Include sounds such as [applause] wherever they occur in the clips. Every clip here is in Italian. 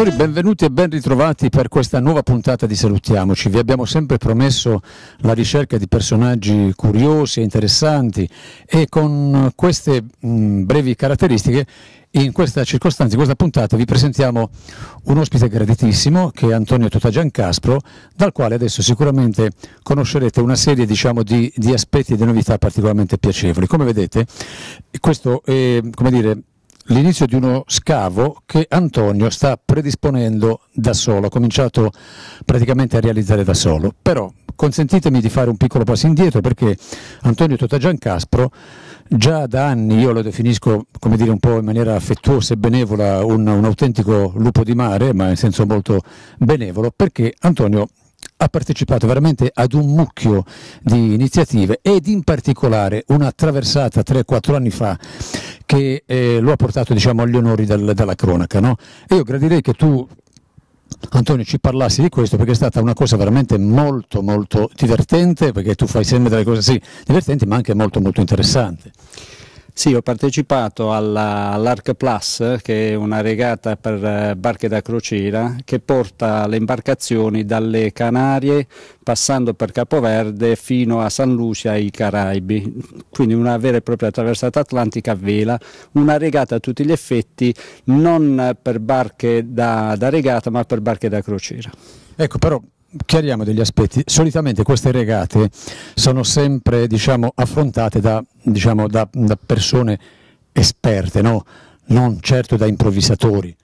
ascoltatori, benvenuti e ben ritrovati per questa nuova puntata di Salutiamoci. Vi abbiamo sempre promesso la ricerca di personaggi curiosi e interessanti e con queste mh, mm, brevi caratteristiche in questa circostanza, in questa puntata, vi presentiamo un ospite graditissimo che è Antonio Tutta Caspro, dal quale adesso sicuramente conoscerete una serie diciamo, di, di, aspetti e di novità particolarmente piacevoli. Come vedete, questo è, come dire, l'inizio di uno scavo che Antonio sta predisponendo da solo, ha cominciato praticamente a realizzare da solo, però consentitemi di fare un piccolo passo indietro perché Antonio Totagian Caspro già da anni, io lo definisco come dire un po' in maniera affettuosa e benevola un, un autentico lupo di mare, ma in senso molto benevolo, perché Antonio ha partecipato veramente ad un mucchio di iniziative ed in particolare una traversata 3-4 anni fa che eh, lo ha portato diciamo, agli onori del, della cronaca. No? E io gradirei che tu Antonio ci parlassi di questo perché è stata una cosa veramente molto molto divertente perché tu fai sempre delle cose sì, divertenti ma anche molto molto interessanti. Sì, ho partecipato all'Arc Plus, che è una regata per eh, barche da crociera che porta le imbarcazioni dalle Canarie passando per Capoverde fino a San Lucia e i Caraibi, quindi una vera e propria attraversata atlantica a vela, una regata a tutti gli effetti, non per barche da, da regata ma per barche da crociera. Ecco, però chiariamo degli aspetti. Solitamente queste regate sono sempre diciamo, affrontate da, diciamo, da, da persone esperte, no? non certo da improvvisatori.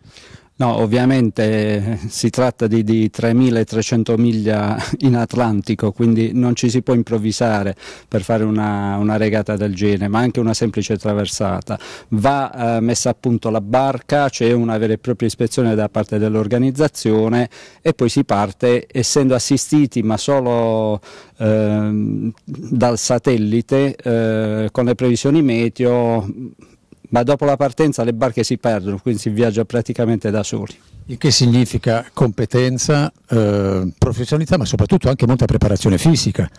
No, ovviamente eh, si tratta di, di 3.300 miglia in Atlantico, quindi non ci si può improvvisare per fare una, una regata del genere, ma anche una semplice traversata. Va eh, messa a punto la barca, c'è una vera e propria ispezione da parte dell'organizzazione e poi si parte, essendo assistiti ma solo eh, dal satellite, eh, con le previsioni meteo ma dopo la partenza le barche si perdono, quindi si viaggia praticamente da soli. Il che significa competenza, eh, professionalità, ma soprattutto anche molta preparazione fisica.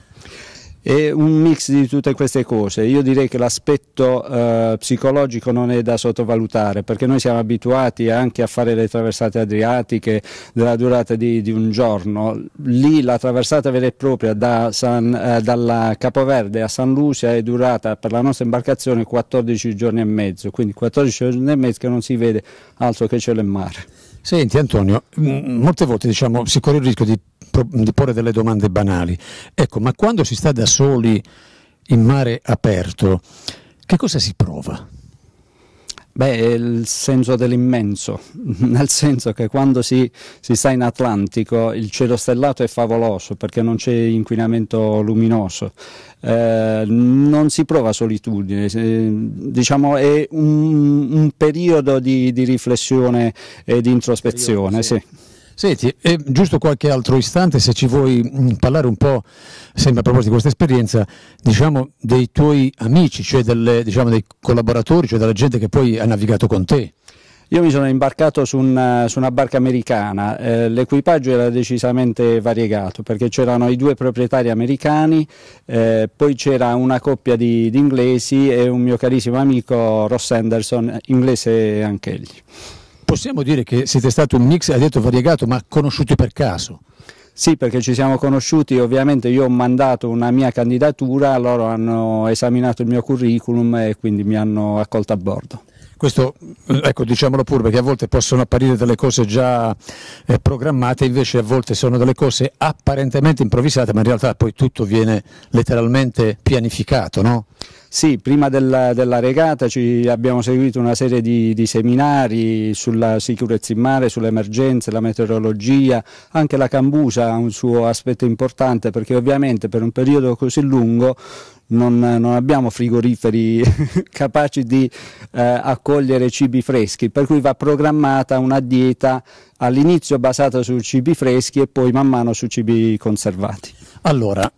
È un mix di tutte queste cose. Io direi che l'aspetto eh, psicologico non è da sottovalutare perché noi siamo abituati anche a fare le traversate adriatiche della durata di, di un giorno. Lì la traversata vera e propria da San, eh, dalla Capoverde a San Lucia è durata per la nostra imbarcazione 14 giorni e mezzo, quindi 14 giorni e mezzo che non si vede altro che cielo e mare. Senti Antonio, molte volte diciamo, si corre il rischio di di porre delle domande banali. Ecco, ma quando si sta da soli in mare aperto, che cosa si prova? Beh, il senso dell'immenso, [laughs] nel senso che quando si, si, sta in Atlantico il cielo stellato è favoloso perché non c'è inquinamento luminoso, eh, non si prova solitudine, eh, diciamo è un, un periodo di, di, riflessione e di introspezione. Periodo, sì. Sì. Senti, giusto qualche altro istante, se ci vuoi mm, parlare un po', sempre a proposito di questa esperienza, diciamo dei tuoi amici, cioè delle, diciamo, dei collaboratori, cioè della gente che poi ha navigato con te. Io mi sono imbarcato su una, su una barca americana, eh, l'equipaggio era decisamente variegato perché c'erano i due proprietari americani, eh, poi c'era una coppia di, di inglesi e un mio carissimo amico Ross Anderson, inglese anche anch'egli. Possiamo dire che siete stati un mix, ha detto variegato, ma conosciuti per caso? Sì, perché ci siamo conosciuti, ovviamente io ho mandato una mia candidatura, loro hanno esaminato il mio curriculum e quindi mi hanno accolto a bordo. Questo, ecco, diciamolo pure, perché a volte possono apparire delle cose già eh, programmate, invece a volte sono delle cose apparentemente improvvisate, ma in realtà poi tutto viene letteralmente pianificato, no? Sì, prima della, della regata abbiamo seguito una serie di, di, seminari sulla sicurezza in mare, sulle emergenze, la meteorologia, anche la cambusa ha un suo aspetto importante perché ovviamente per un periodo così lungo non, non abbiamo frigoriferi [laughs] capaci di eh, accogliere cibi freschi, per cui va programmata una dieta all'inizio basata su cibi freschi e poi man mano su cibi conservati. Allora,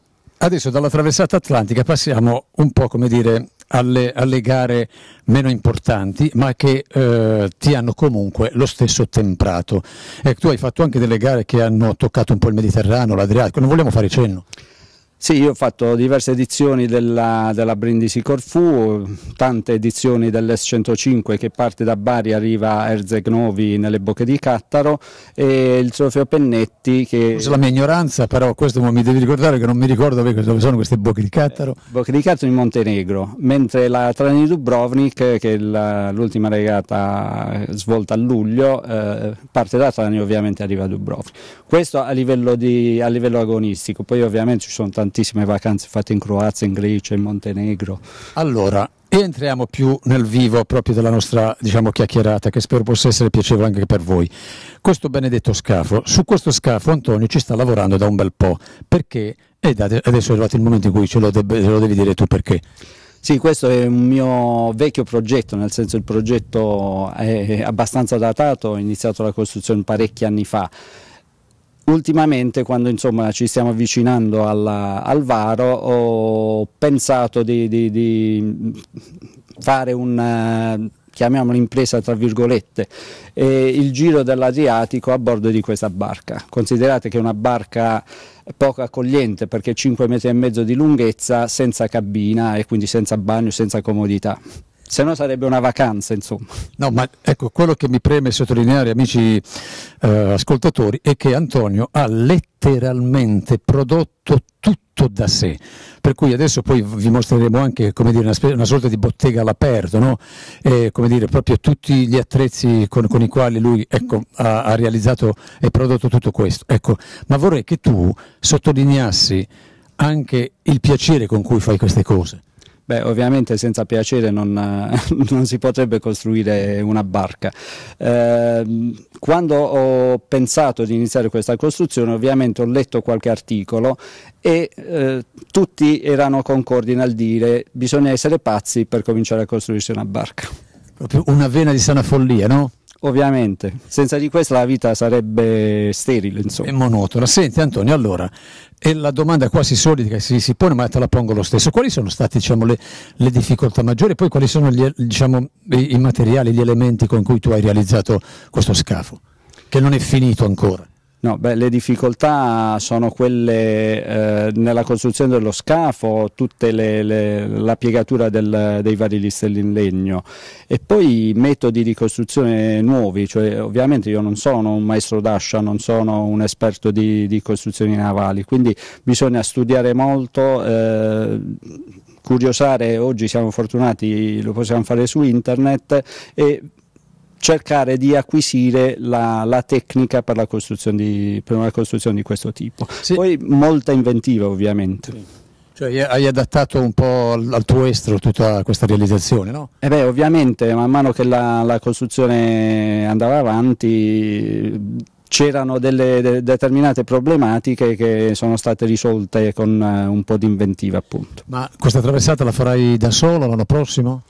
Adesso dalla traversata atlantica passiamo un po' come dire alle, alle gare meno importanti ma che eh, ti hanno comunque lo stesso temprato. Eh, tu hai fatto anche delle gare che hanno toccato un po' il Mediterraneo, l'Adriatico, non vogliamo fare cenno. Sì, io ho fatto diverse edizioni della, della Brindisi Corfu, tante edizioni dell'S105 che parte da Bari e arriva a Erzegnovi nelle bocche di Cattaro e il trofeo Pennetti che... Scusa la mia ignoranza, però questo mi devi ricordare che non mi ricordo dove sono queste bocche di Cattaro. Eh, bocche di Cattaro in Montenegro, mentre la Trani Dubrovnik, che è l'ultima regata svolta a luglio, eh, parte da Trani e ovviamente arriva a Dubrovnik. Questo a livello, di, a livello agonistico, poi ovviamente ci sono tanti tantissime vacanze fatte in Croazia, in Grecia, in Montenegro. Allora, entriamo più nel vivo proprio della nostra diciamo, chiacchierata, che spero possa essere piacevole anche per voi. Questo benedetto scafo, su questo scafo Antonio ci sta lavorando da un bel po', perché adesso è arrivato il momento in cui ce lo, deb- ce lo devi dire tu perché. Sì, questo è un mio vecchio progetto, nel senso il progetto è abbastanza datato, ho iniziato la costruzione parecchi anni fa. Ultimamente quando insomma, ci stiamo avvicinando alla, al Varo ho pensato di, di, di fare un eh, chiamiamola impresa tra virgolette, eh, il giro dell'Adriatico a bordo di questa barca. Considerate che è una barca poco accogliente perché 5 metri e mezzo di lunghezza, senza cabina e quindi senza bagno, senza comodità se no sarebbe una vacanza insomma. No, ma ecco, quello che mi preme sottolineare amici eh, ascoltatori è che Antonio ha letteralmente prodotto tutto da sé, per cui adesso poi vi mostreremo anche dire, una, una, sorta di bottega all'aperto, no? e, dire, proprio tutti gli attrezzi con, con i quali lui ecco, ha, ha, realizzato e prodotto tutto questo. Ecco, ma vorrei che tu sottolineassi anche il piacere con cui fai queste cose Beh, ovviamente senza piacere non, [laughs] non si potrebbe costruire una barca. Eh, quando ho pensato di iniziare questa costruzione, ovviamente ho letto qualche articolo e eh, tutti erano concordi nel dire bisogna essere pazzi per cominciare a costruirsi una barca. Proprio una vena di sana follia, no? ovviamente. Senza di questo la vita sarebbe sterile, insomma. È monotona. Senti Antonio, allora, è la domanda quasi solida che si, si, pone, ma te la pongo lo stesso, quali sono state diciamo, le, le, difficoltà maggiori poi quali sono gli, diciamo, i, i materiali, gli elementi con cui tu hai realizzato questo scafo, che non è finito ancora? No, beh, le difficoltà sono quelle eh, nella costruzione dello scafo, tutta la piegatura del, dei vari listelli in legno e poi metodi di costruzione nuovi, cioè, ovviamente io non sono un maestro d'ascia, non sono un esperto di, di costruzioni navali, quindi bisogna studiare molto. Eh, curiosare, oggi siamo fortunati, lo possiamo fare su internet e cercare di acquisire la, la tecnica per, la di, per, una costruzione di questo tipo. Sì. Poi molta inventiva ovviamente. Sì. Cioè, hai adattato un po' al tuo estro tutta questa realizzazione, no? Eh beh, ovviamente, man mano che la, la costruzione andava avanti c'erano delle de determinate problematiche che sono state risolte con uh, un po' di inventiva appunto. Ma questa traversata la farai da solo l'anno prossimo?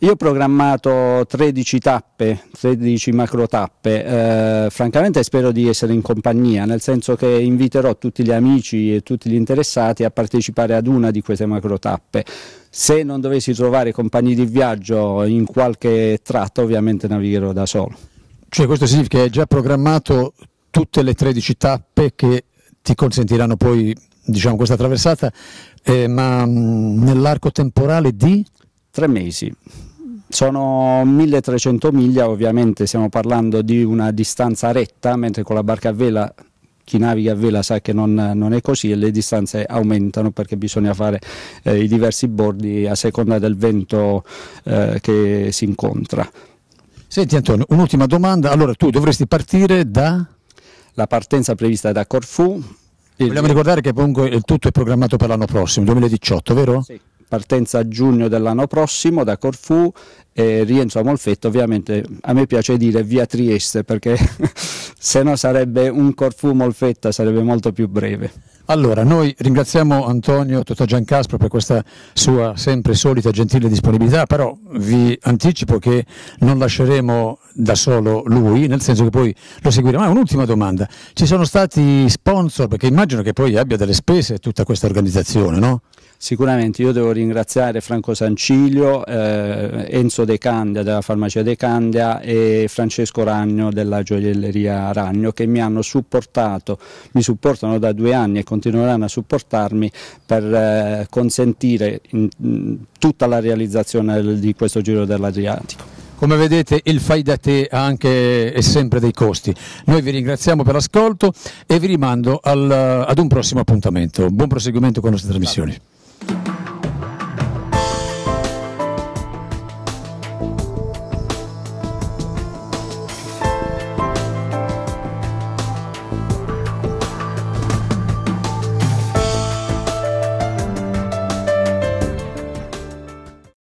Io ho programmato 13 tappe, 13 macro tappe, eh, francamente spero di essere in compagnia, nel senso che inviterò tutti gli amici e tutti gli interessati a partecipare ad una di queste macro tappe. Se non dovessi trovare compagni di viaggio in qualche tratto ovviamente navigherò da solo. Cioè questo significa che hai già programmato tutte le 13 tappe che ti consentiranno poi diciamo, questa traversata, eh, ma mm, nell'arco temporale di? Tre mesi. Sono 1300 miglia, ovviamente stiamo parlando di una distanza retta, mentre con la barca a vela chi naviga a vela sa che non, non, è così e le distanze aumentano perché bisogna fare eh, i diversi bordi a seconda del vento eh, che si incontra. Senti Antonio, un'ultima domanda, allora tu dovresti partire da? La partenza prevista da Corfù. Il... Vogliamo ricordare che comunque il tutto è programmato per l'anno prossimo, 2018, vero? Sì partenza a giugno dell'anno prossimo da Corfù e rientro a Molfetta ovviamente a me piace dire via Trieste perché [laughs] se no sarebbe un Corfù Molfetta, sarebbe molto più breve. Allora, noi ringraziamo Antonio Totò Giancaspro per questa sua sempre solita gentile disponibilità, però vi anticipo che non lasceremo da solo lui, nel senso che poi lo seguiremo. Ma ah, un'ultima domanda, ci sono stati sponsor, perché immagino che poi abbia delle spese tutta questa organizzazione, no? Sicuramente io devo ringraziare Franco Sancilio, eh, Enzo De Candia della farmacia De Candia e Francesco Ragno della gioielleria Ragno che mi hanno supportato, mi supportano da due anni e continueranno a supportarmi per eh, consentire in, in, tutta la realizzazione di questo giro dell'Adriatico. Come vedete il fai da te ha anche e sempre dei costi. Noi vi ringraziamo per l'ascolto e vi rimando al, ad un prossimo appuntamento. Buon proseguimento con le nostre trasmissioni.